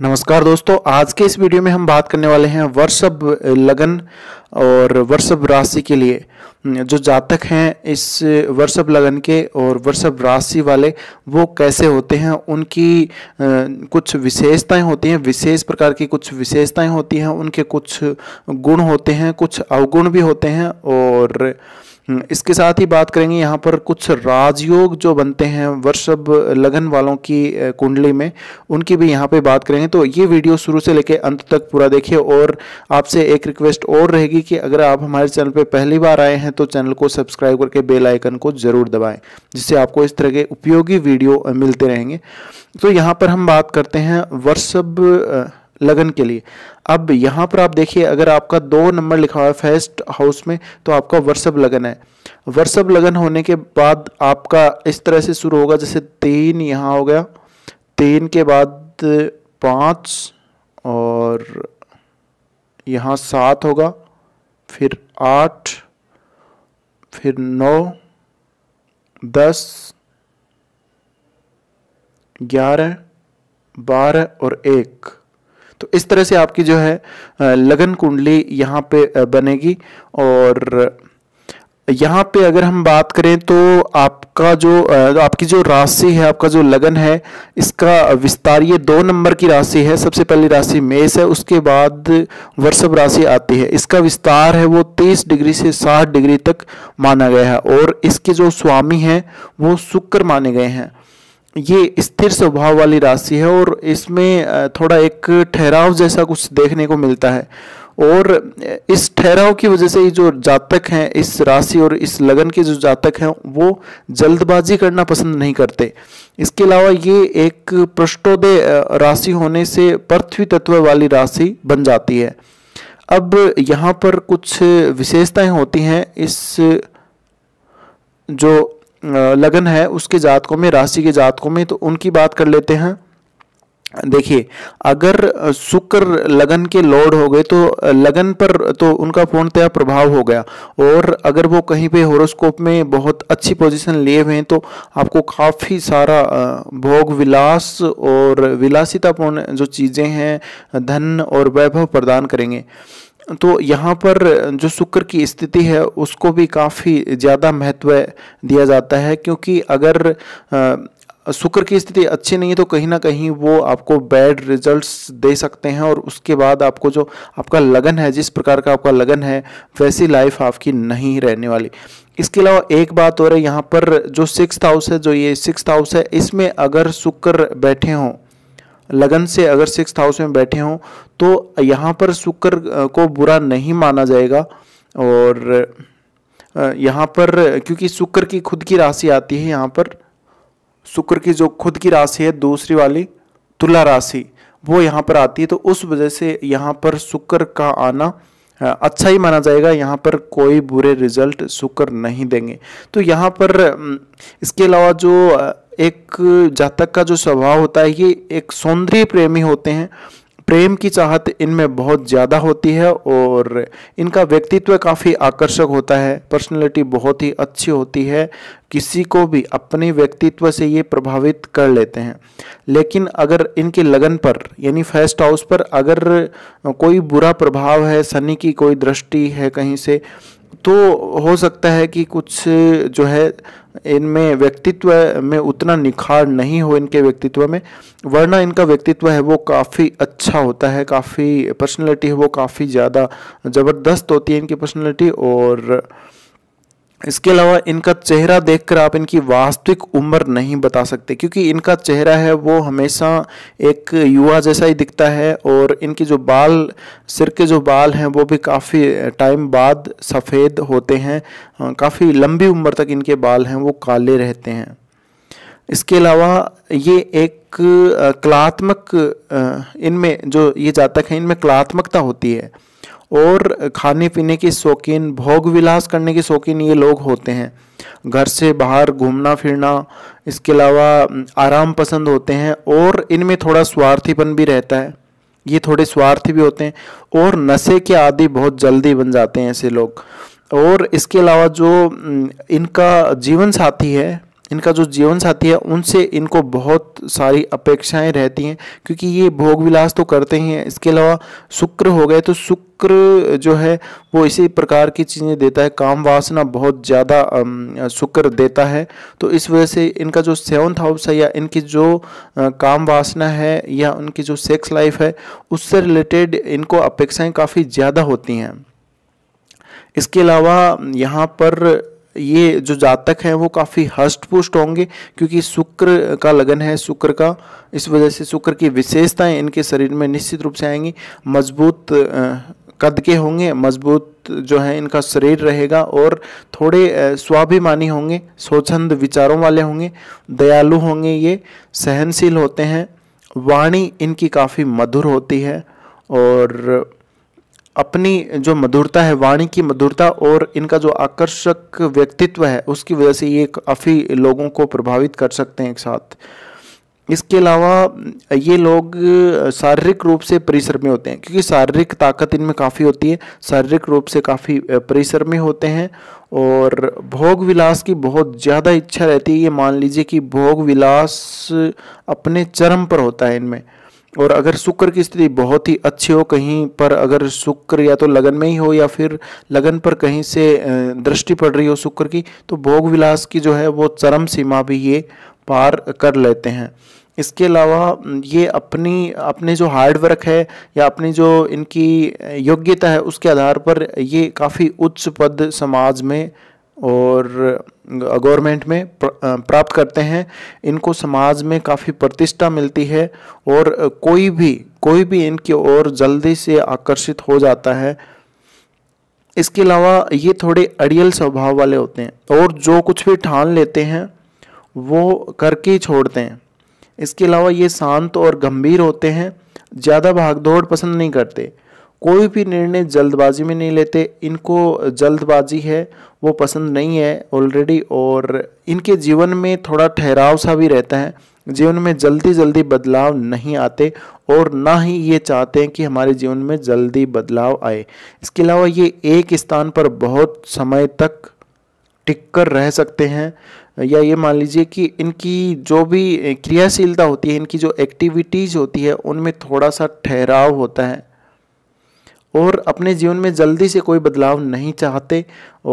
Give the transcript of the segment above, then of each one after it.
नमस्कार दोस्तों आज के इस वीडियो में हम बात करने वाले हैं वर्षभ लगन और वर्षभ राशि के लिए जो जातक हैं इस वर्षभ लगन के और वर्षभ राशि वाले वो कैसे होते हैं उनकी कुछ विशेषताएं होती हैं विशेष प्रकार की कुछ विशेषताएं होती हैं उनके कुछ गुण होते हैं कुछ अवगुण भी होते हैं और हम्म, इसके साथ ही बात करेंगे यहाँ पर कुछ राजयोग जो बनते हैं वर्षभ लगन वालों की कुंडली में उनकी भी यहाँ पे बात करेंगे तो ये वीडियो शुरू से लेकर अंत तक पूरा देखिए और आपसे एक रिक्वेस्ट और रहेगी कि अगर आप हमारे चैनल पर पहली बार आए हैं तो चैनल को सब्सक्राइब करके बेल आइकन को ज़रूर दबाएं जिससे आपको इस तरह के उपयोगी वीडियो मिलते रहेंगे तो यहाँ पर हम बात करते हैं वर्षभ लगन के लिए अब यहाँ पर आप देखिए अगर आपका दो नंबर लिखा हुआ है फर्स्ट हाउस में तो आपका वर्षभ लगन है वर्षभ लगन होने के बाद आपका इस तरह से शुरू होगा जैसे तीन यहाँ हो गया तीन के बाद पाँच और यहाँ सात होगा फिर आठ फिर नौ दस ग्यारह बारह और एक तो इस तरह से आपकी जो है लगन कुंडली यहाँ पे बनेगी और यहाँ पे अगर हम बात करें तो आपका जो आपकी जो राशि है आपका जो लगन है इसका विस्तार ये दो नंबर की राशि है सबसे पहली राशि मेष है उसके बाद वर्षभ राशि आती है इसका विस्तार है वो तीस डिग्री से साठ डिग्री तक माना गया है और इसके जो स्वामी हैं वो शुक्र माने गए हैं ये स्थिर स्वभाव वाली राशि है और इसमें थोड़ा एक ठहराव जैसा कुछ देखने को मिलता है और इस ठहराव की वजह से ये जो जातक हैं इस राशि और इस लगन के जो जातक हैं वो जल्दबाजी करना पसंद नहीं करते इसके अलावा ये एक पृष्ठोदय राशि होने से पृथ्वी तत्व वाली राशि बन जाती है अब यहाँ पर कुछ विशेषताएं होती हैं इस जो लगन है उसके जातकों में राशि के जातकों में तो उनकी बात कर लेते हैं देखिए अगर शुक्र लगन के लॉर्ड हो गए तो लगन पर तो उनका पूर्णतया प्रभाव हो गया और अगर वो कहीं पे होरोस्कोप में बहुत अच्छी पोजीशन लिए हुए हैं तो आपको काफ़ी सारा भोग विलास और विलासितापूर्ण जो चीज़ें हैं धन और वैभव प्रदान करेंगे तो यहाँ पर जो शुक्र की स्थिति है उसको भी काफ़ी ज़्यादा महत्व दिया जाता है क्योंकि अगर शुक्र की स्थिति अच्छी नहीं है तो कहीं ना कहीं वो आपको बैड रिजल्ट्स दे सकते हैं और उसके बाद आपको जो आपका लगन है जिस प्रकार का आपका लगन है वैसी लाइफ आपकी नहीं रहने वाली इसके अलावा एक बात और है यहाँ पर जो सिक्स हाउस है जो ये सिक्स हाउस है इसमें अगर शुक्र बैठे हों लगन से अगर सिक्स हाउस में बैठे हों तो यहाँ पर शुक्र को बुरा नहीं माना जाएगा और यहाँ पर क्योंकि शुक्र की खुद की राशि आती है यहाँ पर शुक्र की जो खुद की राशि है दूसरी वाली तुला राशि वो यहाँ पर आती है तो उस वजह से यहाँ पर शुक्र का आना अच्छा ही माना जाएगा यहाँ पर कोई बुरे रिजल्ट शुक्र नहीं देंगे तो यहाँ पर इसके अलावा जो एक जातक का जो स्वभाव होता है ये एक सौंदर्य प्रेमी होते हैं प्रेम की चाहत इनमें बहुत ज़्यादा होती है और इनका व्यक्तित्व काफ़ी आकर्षक होता है पर्सनैलिटी बहुत ही अच्छी होती है किसी को भी अपने व्यक्तित्व से ये प्रभावित कर लेते हैं लेकिन अगर इनके लगन पर यानी फर्स्ट हाउस पर अगर कोई बुरा प्रभाव है शनि की कोई दृष्टि है कहीं से तो हो सकता है कि कुछ जो है इनमें व्यक्तित्व में उतना निखार नहीं हो इनके व्यक्तित्व में वरना इनका व्यक्तित्व है वो काफ़ी अच्छा होता है काफ़ी पर्सनैलिटी है वो काफ़ी ज़्यादा ज़बरदस्त होती है इनकी पर्सनैलिटी और इसके अलावा इनका चेहरा देखकर आप इनकी वास्तविक उम्र नहीं बता सकते क्योंकि इनका चेहरा है वो हमेशा एक युवा जैसा ही दिखता है और इनकी जो बाल सिर के जो बाल हैं वो भी काफ़ी टाइम बाद सफ़ेद होते हैं काफ़ी लंबी उम्र तक इनके बाल हैं वो काले रहते हैं इसके अलावा ये एक कलात्मक इनमें जो ये जातक हैं इनमें कलात्मकता होती है और खाने पीने के शौकीन भोग विलास करने के शौकीन ये लोग होते हैं घर से बाहर घूमना फिरना इसके अलावा आराम पसंद होते हैं और इनमें थोड़ा स्वार्थीपन भी रहता है ये थोड़े स्वार्थी भी होते हैं और नशे के आदि बहुत जल्दी बन जाते हैं ऐसे लोग और इसके अलावा जो इनका जीवन साथी है इनका जो जीवन साथी है उनसे इनको बहुत सारी अपेक्षाएं रहती हैं क्योंकि ये भोग विलास तो करते ही हैं इसके अलावा शुक्र हो गए तो शुक्र जो है वो इसी प्रकार की चीज़ें देता है काम वासना बहुत ज़्यादा शुक्र देता है तो इस वजह से इनका जो सेवन्थ हाउस है या इनकी जो काम वासना है या उनकी जो सेक्स लाइफ है उससे रिलेटेड इनको अपेक्षाएँ काफ़ी ज़्यादा होती हैं इसके अलावा यहाँ पर ये जो जातक हैं वो काफ़ी हष्ट पुष्ट होंगे क्योंकि शुक्र का लगन है शुक्र का इस वजह से शुक्र की विशेषताएं इनके शरीर में निश्चित रूप से आएंगी मजबूत कद के होंगे मजबूत जो है इनका शरीर रहेगा और थोड़े स्वाभिमानी होंगे स्वच्छंद विचारों वाले होंगे दयालु होंगे ये सहनशील होते हैं वाणी इनकी काफ़ी मधुर होती है और अपनी जो मधुरता है वाणी की मधुरता और इनका जो आकर्षक व्यक्तित्व है उसकी वजह से ये काफ़ी लोगों को प्रभावित कर सकते हैं एक साथ इसके अलावा ये लोग शारीरिक रूप से परिश्रमी होते हैं क्योंकि शारीरिक ताकत इनमें काफ़ी होती है शारीरिक रूप से काफ़ी परिश्रमी होते हैं और भोग विलास की बहुत ज़्यादा इच्छा रहती है ये मान लीजिए कि भोग विलास अपने चरम पर होता है इनमें और अगर शुक्र की स्थिति बहुत ही अच्छी हो कहीं पर अगर शुक्र या तो लगन में ही हो या फिर लगन पर कहीं से दृष्टि पड़ रही हो शुक्र की तो भोग विलास की जो है वो चरम सीमा भी ये पार कर लेते हैं इसके अलावा ये अपनी अपने जो हार्ड वर्क है या अपनी जो इनकी योग्यता है उसके आधार पर ये काफ़ी उच्च पद समाज में और गवर्नमेंट में प्राप्त करते हैं इनको समाज में काफ़ी प्रतिष्ठा मिलती है और कोई भी कोई भी इनकी ओर जल्दी से आकर्षित हो जाता है इसके अलावा ये थोड़े अड़ियल स्वभाव वाले होते हैं और जो कुछ भी ठान लेते हैं वो करके ही छोड़ते हैं इसके अलावा ये शांत और गंभीर होते हैं ज़्यादा भागदौड़ पसंद नहीं करते कोई भी निर्णय जल्दबाजी में नहीं लेते इनको जल्दबाजी है वो पसंद नहीं है ऑलरेडी और इनके जीवन में थोड़ा ठहराव सा भी रहता है जीवन में जल्दी जल्दी बदलाव नहीं आते और ना ही ये चाहते हैं कि हमारे जीवन में जल्दी बदलाव आए इसके अलावा ये एक स्थान पर बहुत समय तक टिक कर रह सकते हैं या ये मान लीजिए कि इनकी जो भी क्रियाशीलता होती है इनकी जो एक्टिविटीज़ होती है उनमें थोड़ा सा ठहराव होता है और अपने जीवन में जल्दी से कोई बदलाव नहीं चाहते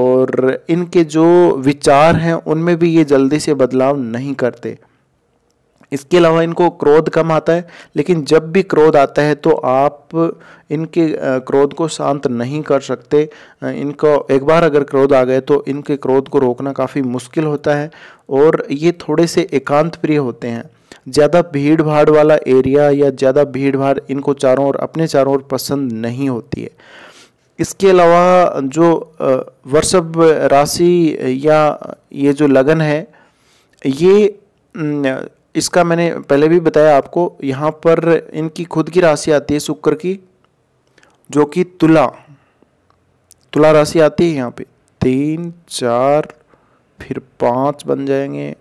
और इनके जो विचार हैं उनमें भी ये जल्दी से बदलाव नहीं करते इसके अलावा इनको क्रोध कम आता है लेकिन जब भी क्रोध आता है तो आप इनके क्रोध को शांत नहीं कर सकते इनको एक बार अगर क्रोध आ गए तो इनके क्रोध को रोकना काफ़ी मुश्किल होता है और ये थोड़े से एकांत प्रिय होते हैं ज़्यादा भीड़ भाड़ वाला एरिया या ज़्यादा भीड़ भाड़ इनको चारों ओर अपने चारों ओर पसंद नहीं होती है इसके अलावा जो वर्षभ राशि या ये जो लगन है ये इसका मैंने पहले भी बताया आपको यहाँ पर इनकी खुद की राशि आती है शुक्र की जो कि तुला तुला राशि आती है यहाँ पे तीन चार फिर पाँच बन जाएंगे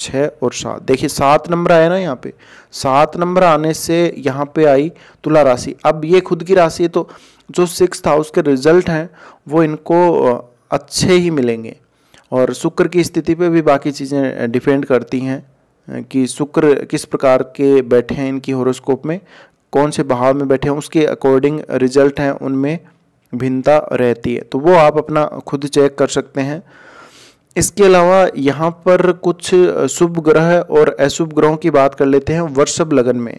छः और सात देखिए सात नंबर आया ना यहाँ पे सात नंबर आने से यहाँ पे आई तुला राशि अब ये खुद की राशि है तो जो सिक्स हाउस के रिजल्ट हैं वो इनको अच्छे ही मिलेंगे और शुक्र की स्थिति पे भी बाकी चीज़ें डिपेंड करती हैं कि शुक्र किस प्रकार के बैठे हैं इनकी हॉरोस्कोप में कौन से भाव में बैठे हैं उसके अकॉर्डिंग रिजल्ट हैं उनमें भिन्नता रहती है तो वो आप अपना खुद चेक कर सकते हैं इसके अलावा यहाँ पर कुछ शुभ ग्रह और अशुभ ग्रहों की बात कर लेते हैं वर्षभ लगन में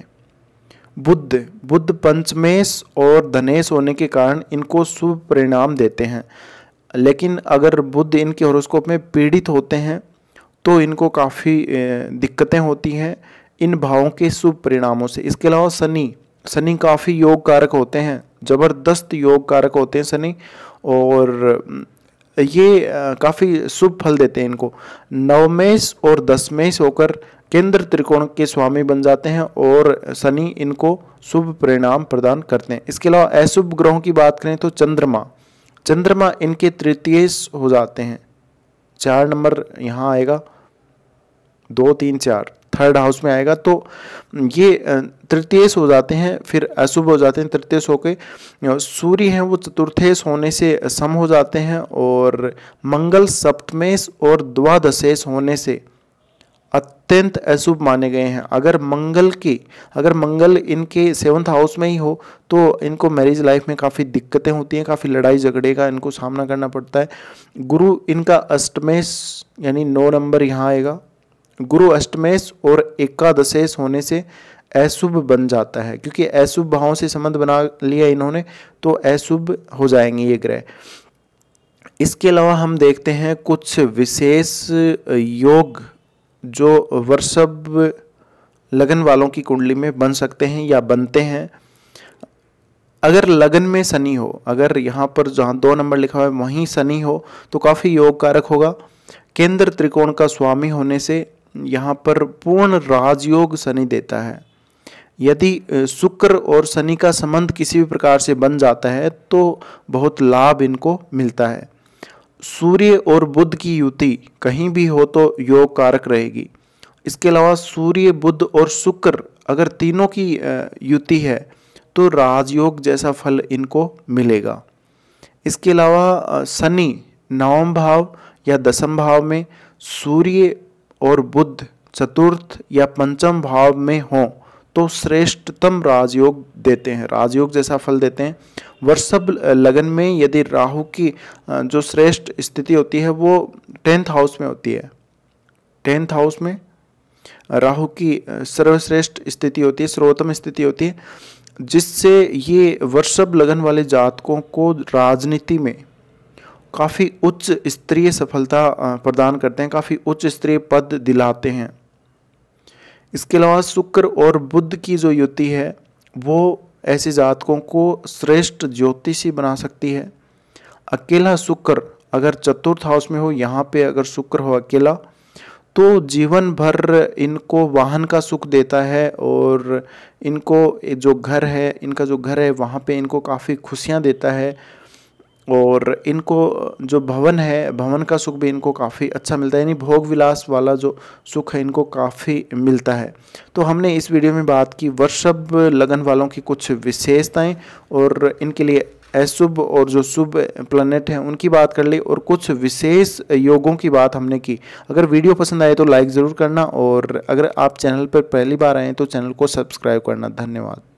बुद्ध बुद्ध पंचमेश और धनेश होने के कारण इनको शुभ परिणाम देते हैं लेकिन अगर बुद्ध इनके हॉरोस्कोप में पीड़ित होते हैं तो इनको काफ़ी दिक्कतें होती हैं इन भावों के शुभ परिणामों से इसके अलावा शनि शनि काफ़ी योग कारक होते हैं ज़बरदस्त योग कारक होते हैं शनि और ये काफ़ी शुभ फल देते हैं इनको नवमेश और दसमेश होकर केंद्र त्रिकोण के स्वामी बन जाते हैं और शनि इनको शुभ परिणाम प्रदान करते हैं इसके अलावा अशुभ ग्रहों की बात करें तो चंद्रमा चंद्रमा इनके तृतीय हो जाते हैं चार नंबर यहाँ आएगा दो तीन चार थर्ड हाउस में आएगा तो ये तृतीयस हो जाते हैं फिर अशुभ हो जाते हैं तृतीयस होकर सूर्य हैं वो चतुर्थेश होने से सम हो जाते हैं और मंगल सप्तमेश और द्वादशेश होने से अत्यंत अशुभ माने गए हैं अगर मंगल के अगर मंगल इनके सेवन्थ हाउस में ही हो तो इनको मैरिज लाइफ में काफ़ी दिक्कतें होती हैं काफ़ी लड़ाई झगड़े का इनको सामना करना पड़ता है गुरु इनका अष्टमेश यानी नौ नंबर यहाँ आएगा गुरु अष्टमेश और एकादशेश होने से अशुभ बन जाता है क्योंकि अशुभ भावों से संबंध बना लिया इन्होंने तो अशुभ हो जाएंगे ये ग्रह इसके अलावा हम देखते हैं कुछ विशेष योग जो वर्षभ लगन वालों की कुंडली में बन सकते हैं या बनते हैं अगर लगन में शनि हो अगर यहाँ पर जहाँ दो नंबर लिखा हुआ है वहीं शनि हो तो काफ़ी योग कारक होगा केंद्र त्रिकोण का स्वामी होने से यहाँ पर पूर्ण राजयोग शनि देता है यदि शुक्र और शनि का संबंध किसी भी प्रकार से बन जाता है तो बहुत लाभ इनको मिलता है सूर्य और बुद्ध की युति कहीं भी हो तो योग कारक रहेगी इसके अलावा सूर्य बुद्ध और शुक्र अगर तीनों की युति है तो राजयोग जैसा फल इनको मिलेगा इसके अलावा शनि नवम भाव या दसम भाव में सूर्य और बुद्ध चतुर्थ या पंचम भाव में हों तो श्रेष्ठतम राजयोग देते हैं राजयोग जैसा फल देते हैं वर्षभ लगन में यदि राहु की जो श्रेष्ठ स्थिति होती है वो टेंथ हाउस में होती है टेंथ हाउस में राहु की सर्वश्रेष्ठ स्थिति होती है सर्वोत्तम स्थिति होती है जिससे ये वर्षभ लगन वाले जातकों को राजनीति में काफ़ी उच्च स्तरीय सफलता प्रदान करते हैं काफ़ी उच्च स्तरीय पद दिलाते हैं इसके अलावा शुक्र और बुद्ध की जो युति है वो ऐसे जातकों को श्रेष्ठ ज्योतिषी बना सकती है अकेला शुक्र अगर चतुर्थ हाउस में हो यहाँ पे अगर शुक्र हो अकेला तो जीवन भर इनको वाहन का सुख देता है और इनको जो घर है इनका जो घर है वहाँ पे इनको काफ़ी खुशियाँ देता है और इनको जो भवन है भवन का सुख भी इनको काफ़ी अच्छा मिलता है यानी भोग विलास वाला जो सुख है इनको काफ़ी मिलता है तो हमने इस वीडियो में बात की वर्षभ लगन वालों की कुछ विशेषताएं और इनके लिए अशुभ और जो शुभ प्लानट हैं उनकी बात कर ली और कुछ विशेष योगों की बात हमने की अगर वीडियो पसंद आए तो लाइक ज़रूर करना और अगर आप चैनल पर पहली बार आएँ तो चैनल को सब्सक्राइब करना धन्यवाद